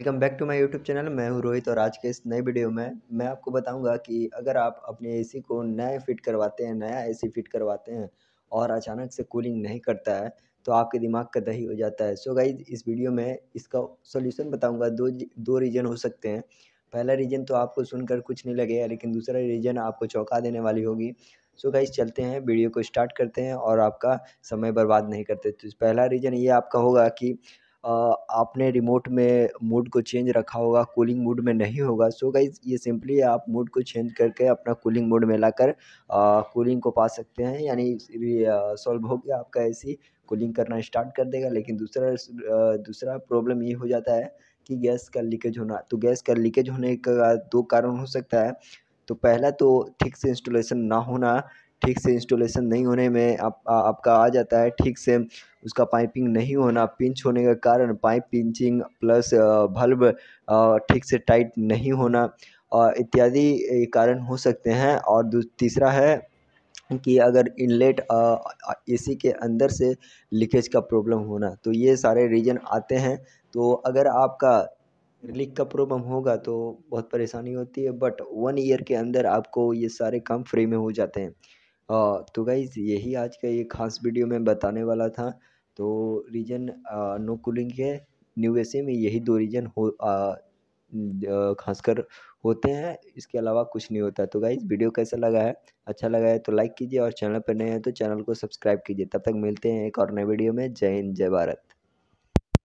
welcome back to my YouTube channel मैं हूं रोहित और आज के इस नए वीडियो में मैं आपको बताऊंगा कि अगर आप अपने एसी को नए फिट करवाते हैं नया एसी फिट करवाते हैं और अचानक से कूलिंग नहीं करता है तो आपके दिमाग का दही हो जाता है सो so गाइज इस वीडियो में इसका सोल्यूशन बताऊँगा दो दो रीज़न हो सकते हैं पहला रीज़न तो आपको सुनकर कुछ नहीं लगेगा लेकिन दूसरा रीज़न आपको चौंका देने वाली होगी सो गाइज चलते हैं वीडियो को स्टार्ट करते हैं और आपका समय बर्बाद नहीं करते तो पहला रीज़न ये आपका होगा कि आपने रिमोट में मूड को चेंज रखा होगा कूलिंग मूड में नहीं होगा सो गई ये सिंपली आप मूड को चेंज करके अपना कूलिंग मूड में लाकर कूलिंग को पा सकते हैं यानी सॉल्व हो गया आपका ऐसी कूलिंग करना स्टार्ट कर देगा लेकिन दूसरा दूसरा प्रॉब्लम ये हो जाता है कि गैस का लीकेज होना तो गैस का लीकेज होने का दो कारण हो सकता है तो पहला तो ठीक से इंस्टॉलेशन ना होना ठीक से इंस्टॉलेशन नहीं होने में आप आ, आपका आ जाता है ठीक से उसका पाइपिंग नहीं होना पिंच होने का कारण पाइप पिंचिंग प्लस बल्ब ठीक से टाइट नहीं होना इत्यादि कारण हो सकते हैं और तीसरा है कि अगर इनलेट एसी के अंदर से लीकेज का प्रॉब्लम होना तो ये सारे रीजन आते हैं तो अगर आपका लीक का प्रॉब्लम होगा तो बहुत परेशानी होती है बट वन ईयर के अंदर आपको ये सारे काम फ्री में हो जाते हैं आ, तो गाइज़ यही आज का ये खास वीडियो में बताने वाला था तो रीजन नो कूलिंग के न्यू एस में यही दो रीजन हो खासकर होते हैं इसके अलावा कुछ नहीं होता तो गाइज़ वीडियो कैसा लगा है अच्छा लगा है तो लाइक कीजिए और चैनल पर नए हैं तो चैनल को सब्सक्राइब कीजिए तब तक मिलते हैं एक और नए वीडियो में जय हिंद जय भारत